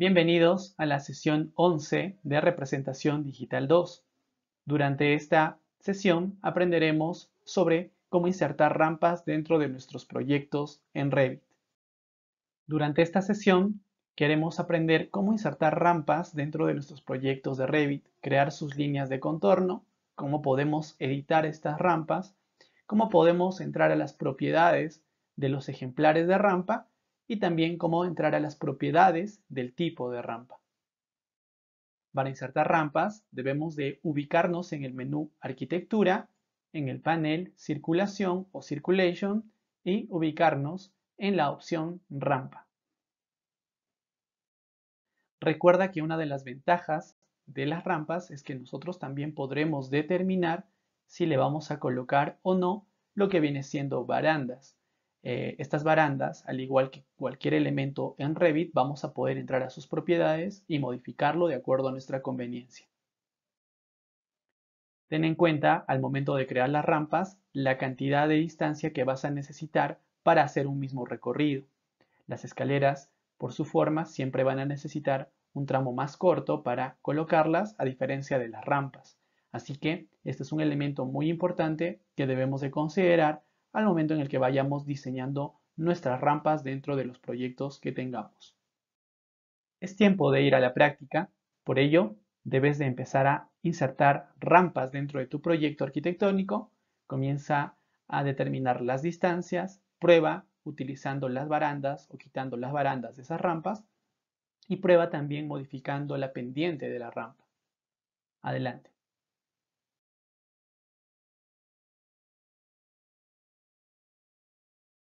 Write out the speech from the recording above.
Bienvenidos a la sesión 11 de Representación Digital 2. Durante esta sesión aprenderemos sobre cómo insertar rampas dentro de nuestros proyectos en Revit. Durante esta sesión queremos aprender cómo insertar rampas dentro de nuestros proyectos de Revit, crear sus líneas de contorno, cómo podemos editar estas rampas, cómo podemos entrar a las propiedades de los ejemplares de rampa y también cómo entrar a las propiedades del tipo de rampa. Para insertar rampas debemos de ubicarnos en el menú Arquitectura, en el panel Circulación o Circulation y ubicarnos en la opción Rampa. Recuerda que una de las ventajas de las rampas es que nosotros también podremos determinar si le vamos a colocar o no lo que viene siendo barandas. Eh, estas barandas, al igual que cualquier elemento en Revit, vamos a poder entrar a sus propiedades y modificarlo de acuerdo a nuestra conveniencia. Ten en cuenta, al momento de crear las rampas, la cantidad de distancia que vas a necesitar para hacer un mismo recorrido. Las escaleras, por su forma, siempre van a necesitar un tramo más corto para colocarlas, a diferencia de las rampas. Así que este es un elemento muy importante que debemos de considerar al momento en el que vayamos diseñando nuestras rampas dentro de los proyectos que tengamos. Es tiempo de ir a la práctica, por ello debes de empezar a insertar rampas dentro de tu proyecto arquitectónico, comienza a determinar las distancias, prueba utilizando las barandas o quitando las barandas de esas rampas y prueba también modificando la pendiente de la rampa. Adelante.